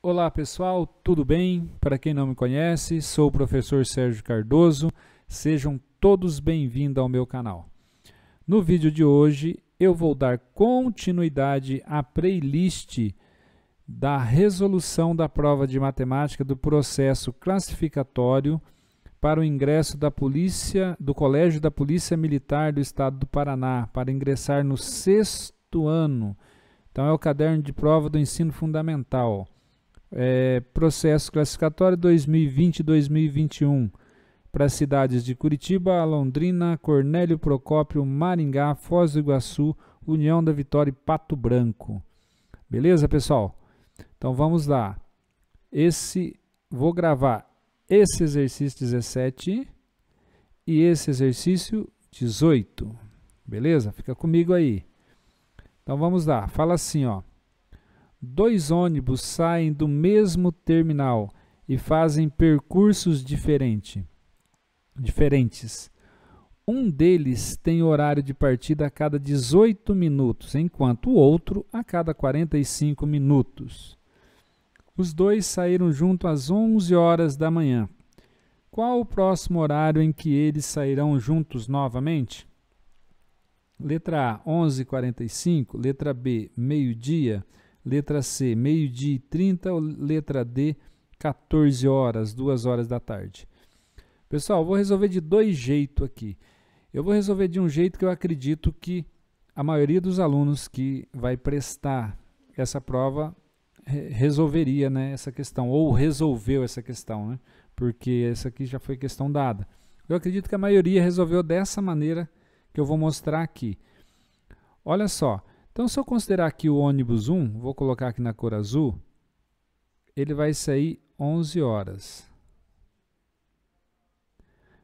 Olá pessoal, tudo bem? Para quem não me conhece, sou o professor Sérgio Cardoso. Sejam todos bem-vindos ao meu canal. No vídeo de hoje eu vou dar continuidade à playlist da resolução da prova de matemática do processo classificatório para o ingresso da polícia do Colégio da Polícia Militar do Estado do Paraná para ingressar no sexto ano. Então é o caderno de prova do ensino fundamental. É, processo classificatório 2020-2021 para as cidades de Curitiba, Londrina, Cornélio Procópio, Maringá, Foz do Iguaçu, União da Vitória e Pato Branco. Beleza, pessoal? Então vamos lá. Esse vou gravar esse exercício 17 e esse exercício 18. Beleza? Fica comigo aí. Então vamos lá. Fala assim, ó dois ônibus saem do mesmo terminal e fazem percursos diferente, diferentes. Um deles tem horário de partida a cada 18 minutos, enquanto o outro a cada 45 minutos. Os dois saíram junto às 11 horas da manhã. Qual o próximo horário em que eles sairão juntos novamente? Letra A, 11h45. Letra B, meio-dia. Letra C, meio-dia e 30. Letra D, 14 horas, 2 horas da tarde. Pessoal, vou resolver de dois jeitos aqui. Eu vou resolver de um jeito que eu acredito que a maioria dos alunos que vai prestar essa prova resolveria né, essa questão, ou resolveu essa questão, né? porque essa aqui já foi questão dada. Eu acredito que a maioria resolveu dessa maneira que eu vou mostrar aqui. Olha só, então, se eu considerar aqui o ônibus 1, vou colocar aqui na cor azul, ele vai sair 11 horas.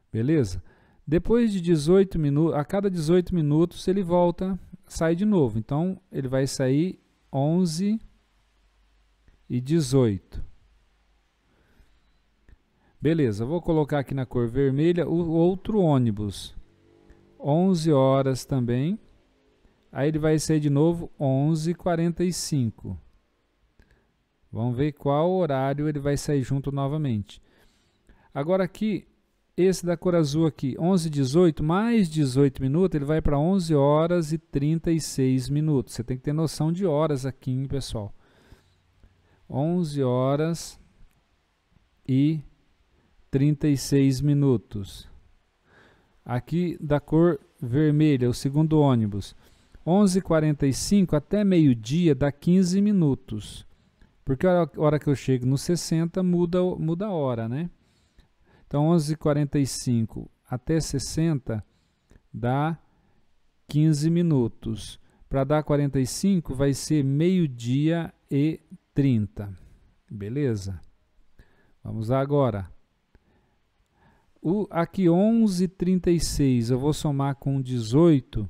Beleza? Depois de 18 minutos, a cada 18 minutos ele volta, sai de novo. Então, ele vai sair 11 e 18. Beleza, vou colocar aqui na cor vermelha o outro ônibus. 11 horas também. Aí ele vai ser de novo 11:45. Vamos ver qual horário ele vai sair junto novamente. Agora aqui, esse da cor azul aqui, 11:18 mais 18 minutos, ele vai para 11 horas e 36 minutos. Você tem que ter noção de horas aqui, hein, pessoal. 11 horas e 36 minutos. Aqui da cor vermelha, o segundo ônibus, 11h45 até meio-dia dá 15 minutos. Porque a hora que eu chego no 60 muda, muda a hora, né? Então 11h45 até 60 dá 15 minutos. Para dar 45 vai ser meio-dia e 30. Beleza? Vamos lá agora. O, aqui 11h36 eu vou somar com 18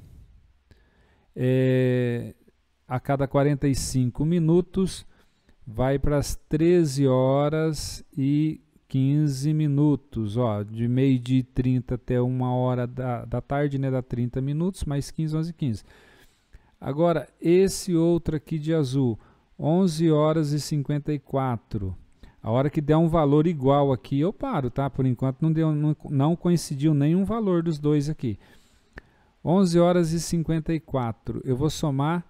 é, a cada 45 minutos, vai para as 13 horas e 15 minutos, ó, de meio-dia e 30 até uma hora da, da tarde, né, dá 30 minutos, mais 15, 11 e 15. Agora, esse outro aqui de azul, 11 horas e 54. A hora que der um valor igual aqui, eu paro, tá? Por enquanto não, deu, não, não coincidiu nenhum valor dos dois aqui. 11 horas e 54. Eu vou somar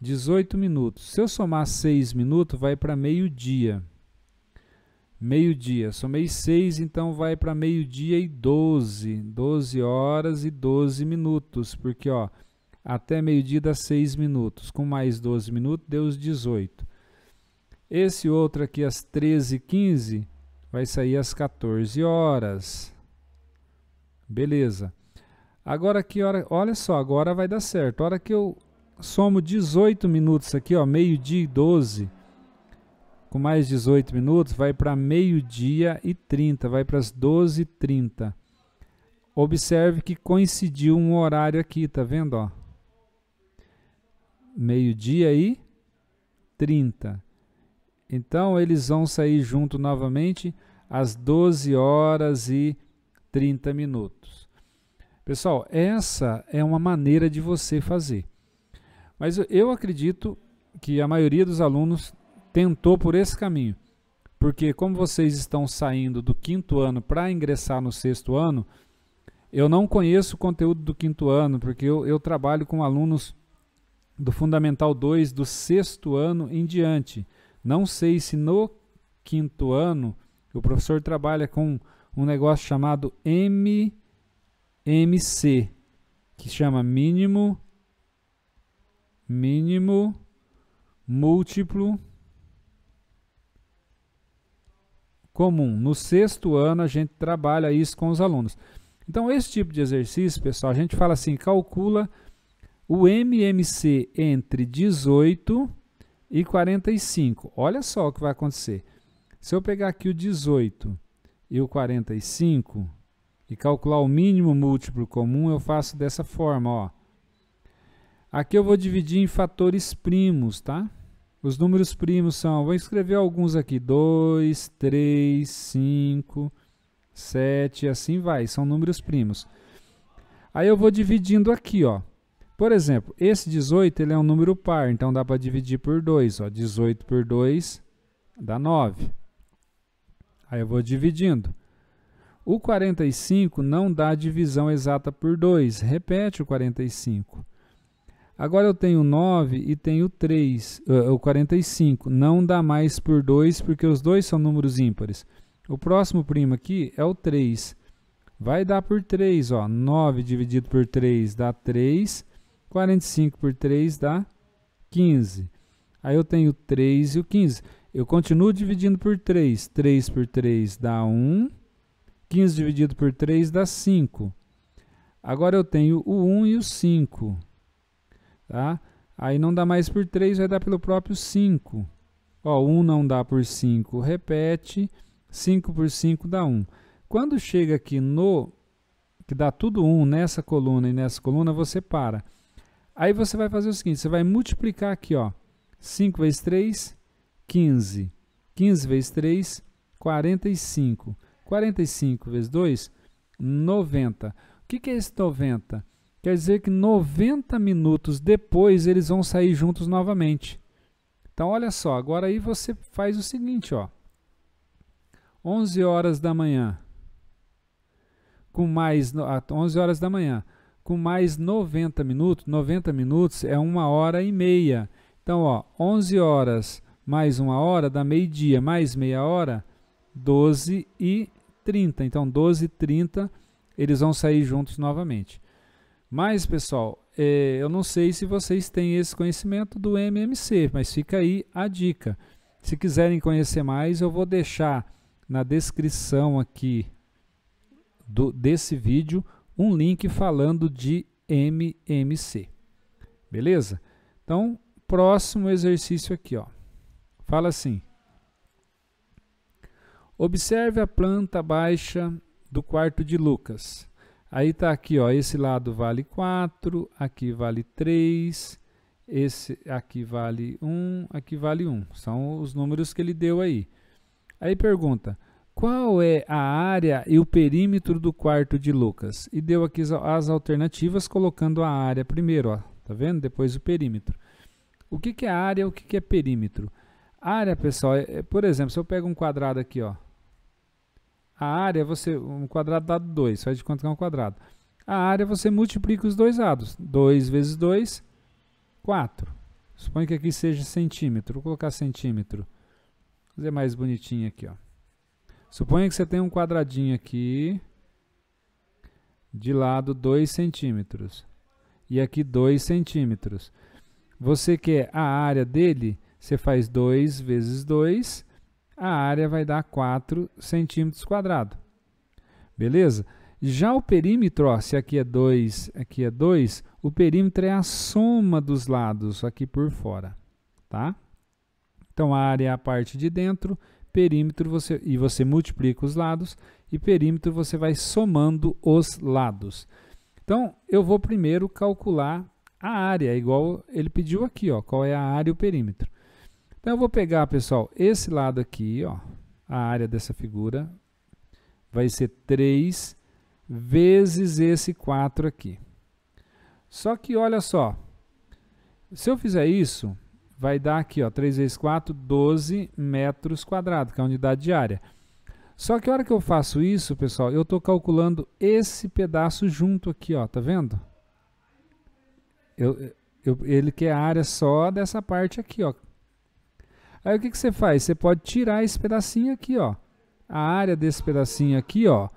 18 minutos. Se eu somar 6 minutos, vai para meio-dia. Meio-dia. Somei 6, então vai para meio-dia e 12. 12 horas e 12 minutos. Porque, ó, até meio-dia dá 6 minutos. Com mais 12 minutos, deu os 18. Esse outro aqui, às 13h15, vai sair às 14 horas. Beleza. Agora que olha só, agora vai dar certo. A hora que eu somo 18 minutos aqui, ó, meio-dia e 12, com mais 18 minutos, vai para meio-dia e 30, vai para as 12h30. Observe que coincidiu um horário aqui, tá vendo, Meio-dia e 30. Então eles vão sair junto novamente às 12 horas e 30 minutos. Pessoal, essa é uma maneira de você fazer. Mas eu acredito que a maioria dos alunos tentou por esse caminho. Porque como vocês estão saindo do quinto ano para ingressar no sexto ano, eu não conheço o conteúdo do quinto ano, porque eu, eu trabalho com alunos do Fundamental 2 do sexto ano em diante. Não sei se no quinto ano o professor trabalha com um negócio chamado M MC, que chama mínimo, mínimo, múltiplo, comum. No sexto ano a gente trabalha isso com os alunos. Então esse tipo de exercício, pessoal, a gente fala assim, calcula o MMC entre 18 e 45. Olha só o que vai acontecer. Se eu pegar aqui o 18 e o 45, e calcular o mínimo múltiplo comum, eu faço dessa forma, ó. Aqui eu vou dividir em fatores primos, tá? Os números primos são, vou escrever alguns aqui, 2, 3, 5, 7 e assim vai, são números primos. Aí eu vou dividindo aqui, ó. Por exemplo, esse 18 ele é um número par, então dá para dividir por 2. Ó. 18 por 2 dá 9. Aí eu vou dividindo. O 45 não dá divisão exata por 2, repete o 45. Agora eu tenho 9 e tenho 3, eh, o 45, não dá mais por 2 porque os dois são números ímpares. O próximo primo aqui é o 3. Vai dar por 3, ó. 9 dividido por 3 dá 3, 45 por 3 dá 15. Aí eu tenho 3 e o 15. Eu continuo dividindo por 3. 3 por 3 dá 1, 15 dividido por 3 dá 5. Agora eu tenho o 1 e o 5. Tá? Aí não dá mais por 3, vai dar pelo próprio 5. Ó, 1 não dá por 5, repete. 5 por 5 dá 1. Quando chega aqui no que dá tudo 1 nessa coluna e nessa coluna, você para. Aí você vai fazer o seguinte, você vai multiplicar aqui, ó. 5 vezes 3, 15. 15 vezes 3, 45. 45 vezes 2, 90. O que, que é esse 90? Quer dizer que 90 minutos depois eles vão sair juntos novamente. Então, olha só, agora aí você faz o seguinte, ó. 11 horas da manhã com mais 11 ah, horas da manhã, com mais 90 minutos, 90 minutos é uma hora e meia. Então, ó, 11 horas mais uma hora dá meio-dia, mais meia hora, 12 e 30. Então, 12 e 30 eles vão sair juntos novamente. Mas, pessoal, é, eu não sei se vocês têm esse conhecimento do MMC, mas fica aí a dica. Se quiserem conhecer mais, eu vou deixar na descrição aqui do, desse vídeo um link falando de MMC. Beleza? Então, próximo exercício aqui, ó. Fala assim. Observe a planta baixa do quarto de Lucas. Aí está aqui, ó, esse lado vale 4, aqui vale 3, esse aqui vale 1, aqui vale 1. São os números que ele deu aí. Aí pergunta, qual é a área e o perímetro do quarto de Lucas? E deu aqui as alternativas, colocando a área primeiro, ó, tá vendo? Depois o perímetro. O que, que é área e o que, que é perímetro? Área, pessoal, é, por exemplo, se eu pego um quadrado aqui, ó. A área, é você um quadrado dado 2, faz de conta que é um quadrado. A área é você multiplica os dois lados. 2 vezes 2, 4. suponha que aqui seja centímetro. Vou colocar centímetro. Vou fazer mais bonitinho aqui, ó. Suponha que você tem um quadradinho aqui de lado 2 centímetros e aqui 2 centímetros. Você quer a área dele você faz 2 vezes 2, a área vai dar 4 centímetros quadrados. Beleza? Já o perímetro, ó, se aqui é 2, aqui é 2, o perímetro é a soma dos lados aqui por fora, tá? Então a área é a parte de dentro, perímetro você e você multiplica os lados e perímetro você vai somando os lados. Então eu vou primeiro calcular a área, igual ele pediu aqui, ó, qual é a área e o perímetro. Então eu vou pegar, pessoal, esse lado aqui, ó, a área dessa figura vai ser 3 vezes esse 4 aqui. Só que olha só, se eu fizer isso, vai dar aqui, ó, 3 vezes 4, 12 metros quadrados, que é a unidade de área. Só que a hora que eu faço isso, pessoal, eu estou calculando esse pedaço junto aqui, ó, tá vendo? Eu, eu, ele quer a área só dessa parte aqui, ó, Aí o que, que você faz? Você pode tirar esse pedacinho aqui, ó. A área desse pedacinho aqui, ó.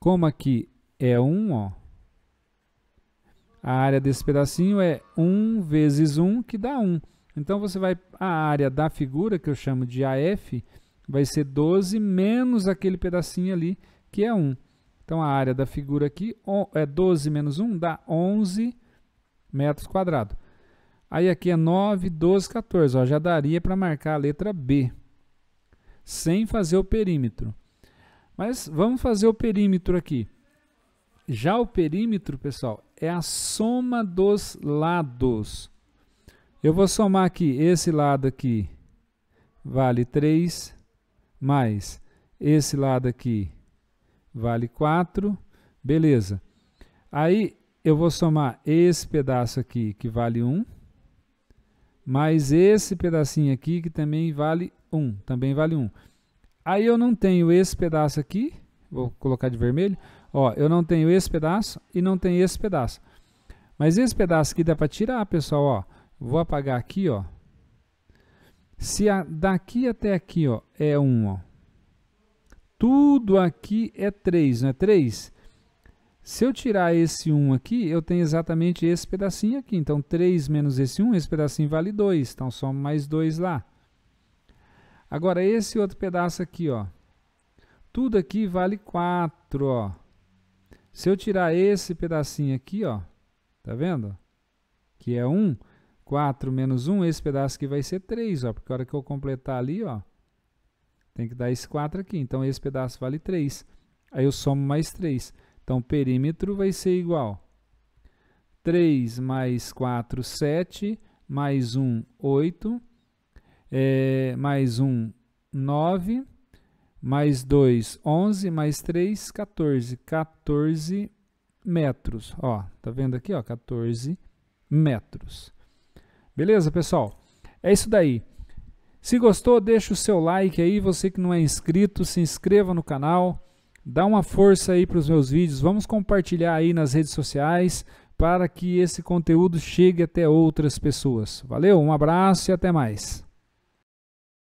Como aqui é 1, ó. A área desse pedacinho é 1 vezes 1, que dá 1. Então você vai a área da figura, que eu chamo de AF, vai ser 12 menos aquele pedacinho ali, que é 1. Então a área da figura aqui é 12 menos 1, dá 11 metros quadrados. Aí aqui é 9, 12, 14. Ó, já daria para marcar a letra B, sem fazer o perímetro. Mas vamos fazer o perímetro aqui. Já o perímetro, pessoal, é a soma dos lados. Eu vou somar aqui, esse lado aqui vale 3, mais esse lado aqui vale 4, beleza. Aí eu vou somar esse pedaço aqui que vale 1, mais esse pedacinho aqui que também vale 1, também vale 1. Aí eu não tenho esse pedaço aqui, vou colocar de vermelho, ó, eu não tenho esse pedaço e não tenho esse pedaço. Mas esse pedaço aqui dá para tirar, pessoal, ó. Vou apagar aqui, ó. Se a, daqui até aqui, ó, é 1, ó. Tudo aqui é 3, não é 3? Se eu tirar esse 1 aqui, eu tenho exatamente esse pedacinho aqui. Então, 3 menos esse 1, esse pedacinho vale 2. Então, somo mais 2 lá. Agora, esse outro pedaço aqui, ó. Tudo aqui vale 4, ó. Se eu tirar esse pedacinho aqui, ó. Tá vendo? Que é 1. 4 menos 1, esse pedaço aqui vai ser 3, ó. Porque a hora que eu completar ali, ó. Tem que dar esse 4 aqui. Então, esse pedaço vale 3. Aí eu somo mais 3. 3. Então, perímetro vai ser igual 3 mais 4, 7, mais 1, 8, é, mais 1, 9, mais 2, 11, mais 3, 14. 14 metros. Ó, tá vendo aqui, ó, 14 metros. Beleza, pessoal? É isso daí. Se gostou, deixa o seu like aí. Você que não é inscrito, se inscreva no canal dá uma força aí para os meus vídeos, vamos compartilhar aí nas redes sociais para que esse conteúdo chegue até outras pessoas. Valeu, um abraço e até mais.